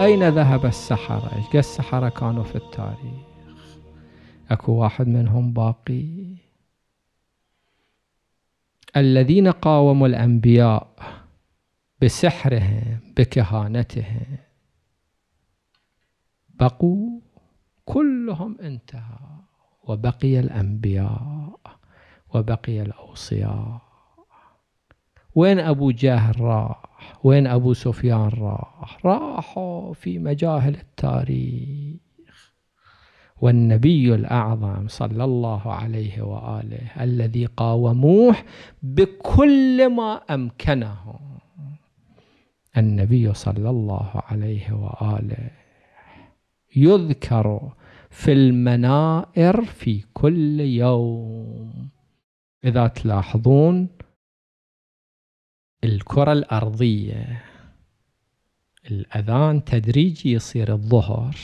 أين ذهب السحرة إيش السحرة كانوا في التاريخ أكو واحد منهم باقي الذين قاوموا الأنبياء بسحرهم بكهانتهم بقوا كلهم انتهى وبقي الأنبياء وبقي الأوصياء وين أبو جهل راح وين أبو سفيان راح راحوا في مجاهل التاريخ والنبي الأعظم صلى الله عليه وآله الذي قاوموه بكل ما أمكنهم النبي صلى الله عليه وآله يذكر في المنائر في كل يوم إذا تلاحظون الكرة الأرضية الأذان تدريجي يصير الظهر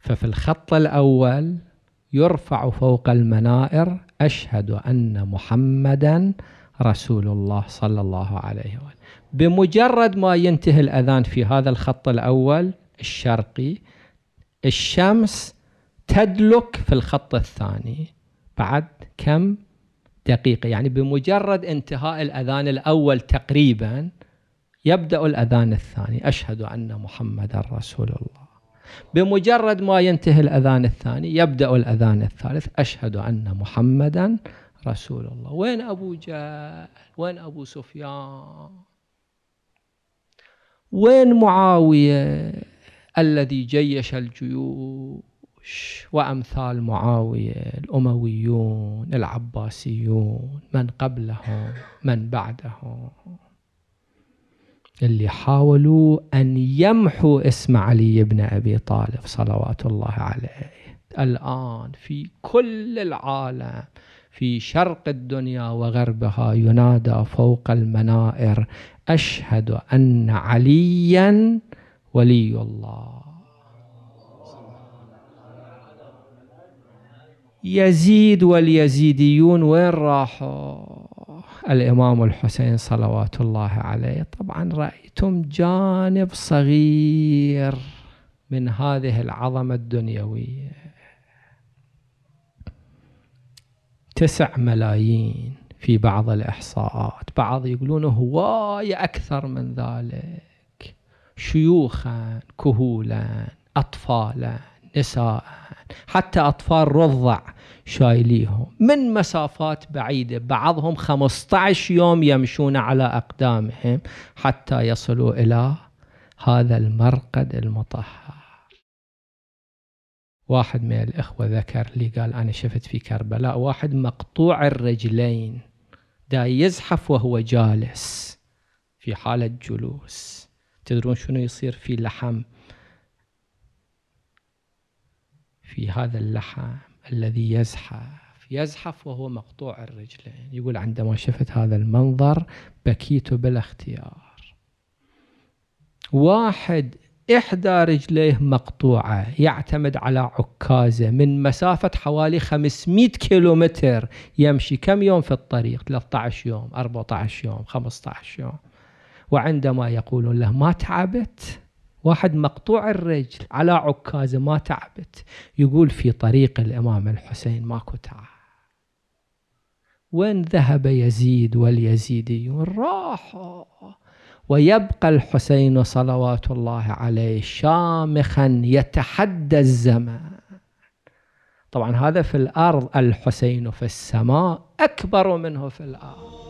ففي الخط الأول يرفع فوق المنائر أشهد أن محمدا رسول الله صلى الله عليه وآله بمجرد ما ينتهي الأذان في هذا الخط الأول الشرقي الشمس تدلك في الخط الثاني بعد كم دقيقة يعني بمجرد انتهاء الأذان الأول تقريبا يبدأ الأذان الثاني أشهد أن محمد رسول الله بمجرد ما ينتهي الأذان الثاني يبدأ الأذان الثالث أشهد أن محمدا رسول الله وين أبو جهل وين أبو سفيان وين معاوية الذي جيش الجيوش وأمثال معاوية الأمويون العباسيون من قبلهم من بعدهم اللي حاولوا أن يمحوا اسم علي بن أبي طالب صلوات الله عليه الآن في كل العالم في شرق الدنيا وغربها ينادى فوق المنائر أشهد أن عليا ولي الله يزيد واليزيديون وين راحوا الإمام الحسين صلوات الله عليه طبعا رأيتم جانب صغير من هذه العظمة الدنيوية تسع ملايين في بعض الإحصاءات بعض يقولون هواية أكثر من ذلك شيوخا كهولا أطفالا إساء حتى أطفال رضع شايليهم من مسافات بعيدة بعضهم 15 يوم يمشون على أقدامهم حتى يصلوا إلى هذا المرقد المطهر واحد من الإخوة ذكر لي قال أنا شفت في كربلاء واحد مقطوع الرجلين دا يزحف وهو جالس في حالة جلوس تدرون شنو يصير في لحم في هذا اللحم الذي يزحف يزحف وهو مقطوع الرجلين يقول عندما شفت هذا المنظر بكيت بلا اختيار واحد إحدى رجليه مقطوعة يعتمد على عكازة من مسافة حوالي 500 كيلومتر يمشي كم يوم في الطريق 13 يوم 14 يوم 15 يوم وعندما يقولون له ما تعبت واحد مقطوع الرجل على عكازة ما تعبت يقول في طريق الإمام الحسين ماكو تعب وين ذهب يزيد واليزيديون راحوا ويبقى الحسين صلوات الله عليه شامخا يتحدى الزمان طبعا هذا في الأرض الحسين في السماء أكبر منه في الأرض